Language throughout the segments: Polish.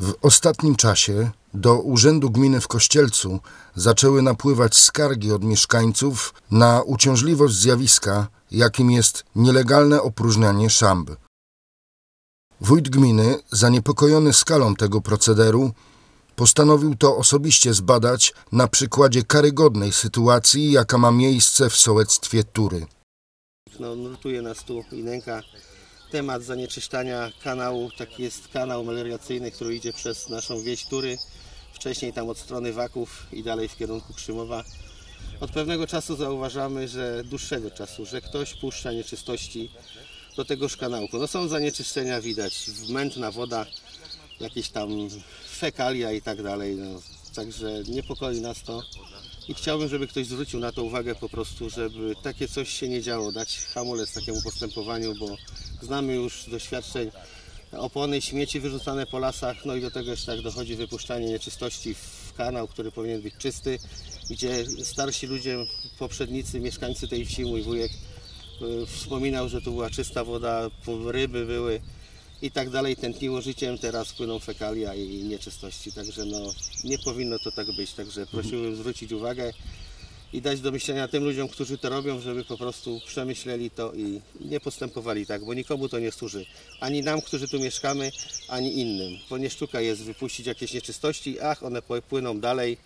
W ostatnim czasie do Urzędu Gminy w Kościelcu zaczęły napływać skargi od mieszkańców na uciążliwość zjawiska, jakim jest nielegalne opróżnianie szamb. Wójt gminy, zaniepokojony skalą tego procederu, postanowił to osobiście zbadać na przykładzie karygodnej sytuacji, jaka ma miejsce w sołectwie Tury. No, nurtuje nas tu i nęka temat zanieczyszczania kanału. Taki jest kanał melioracyjny, który idzie przez naszą wieś Tury. Wcześniej tam od strony Waków i dalej w kierunku Krzymowa. Od pewnego czasu zauważamy, że dłuższego czasu, że ktoś puszcza nieczystości do tegoż kanałku. No są zanieczyszczenia widać, mętna woda, jakieś tam fekalia i tak dalej. No, także niepokoi nas to i chciałbym, żeby ktoś zwrócił na to uwagę po prostu, żeby takie coś się nie działo, dać hamulec takiemu postępowaniu, bo Znamy już z doświadczeń opony śmieci wyrzucane po lasach, no i do tego jeszcze tak dochodzi wypuszczanie nieczystości w kanał, który powinien być czysty, gdzie starsi ludzie, poprzednicy, mieszkańcy tej wsi, mój wujek y, wspominał, że tu była czysta woda, ryby były i tak dalej, tętniło życiem, teraz płyną fekalia i nieczystości, także no nie powinno to tak być, także prosiłbym zwrócić uwagę, i dać do myślenia tym ludziom, którzy to robią, żeby po prostu przemyśleli to i nie postępowali tak, bo nikomu to nie służy. Ani nam, którzy tu mieszkamy, ani innym. Bo nie sztuka jest wypuścić jakieś nieczystości, ach, one płyną dalej,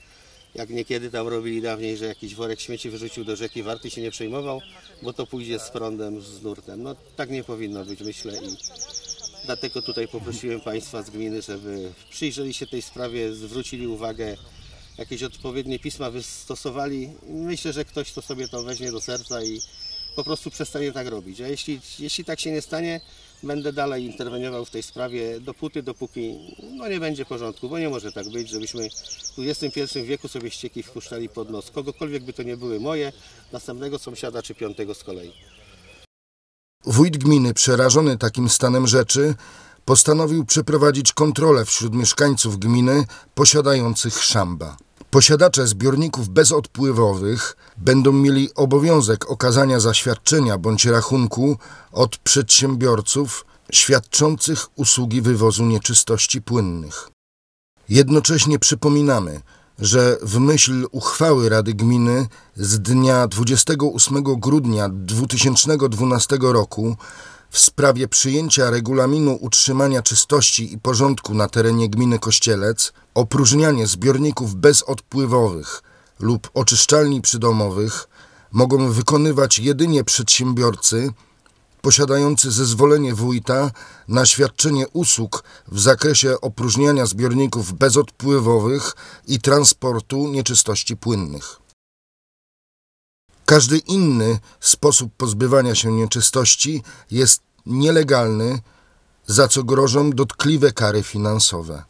jak niekiedy tam robili dawniej, że jakiś worek śmieci wyrzucił do rzeki, warty się nie przejmował, bo to pójdzie z prądem, z nurtem. No tak nie powinno być, myślę i dlatego tutaj poprosiłem Państwa z gminy, żeby przyjrzeli się tej sprawie, zwrócili uwagę jakieś odpowiednie pisma wystosowali. Myślę, że ktoś to sobie to weźmie do serca i po prostu przestanie tak robić. A jeśli, jeśli tak się nie stanie, będę dalej interweniował w tej sprawie dopóty, dopóki no nie będzie porządku, bo nie może tak być, żebyśmy w XXI wieku sobie ścieki wpuszczali pod nos. Kogokolwiek by to nie były moje, następnego sąsiada czy piątego z kolei. Wójt gminy, przerażony takim stanem rzeczy, postanowił przeprowadzić kontrolę wśród mieszkańców gminy posiadających szamba. Posiadacze zbiorników bezodpływowych będą mieli obowiązek okazania zaświadczenia bądź rachunku od przedsiębiorców świadczących usługi wywozu nieczystości płynnych. Jednocześnie przypominamy, że w myśl uchwały Rady Gminy z dnia 28 grudnia 2012 roku w sprawie przyjęcia regulaminu utrzymania czystości i porządku na terenie gminy Kościelec, opróżnianie zbiorników bezodpływowych lub oczyszczalni przydomowych mogą wykonywać jedynie przedsiębiorcy posiadający zezwolenie wójta na świadczenie usług w zakresie opróżniania zbiorników bezodpływowych i transportu nieczystości płynnych. Każdy inny sposób pozbywania się nieczystości jest nielegalny, za co grożą dotkliwe kary finansowe.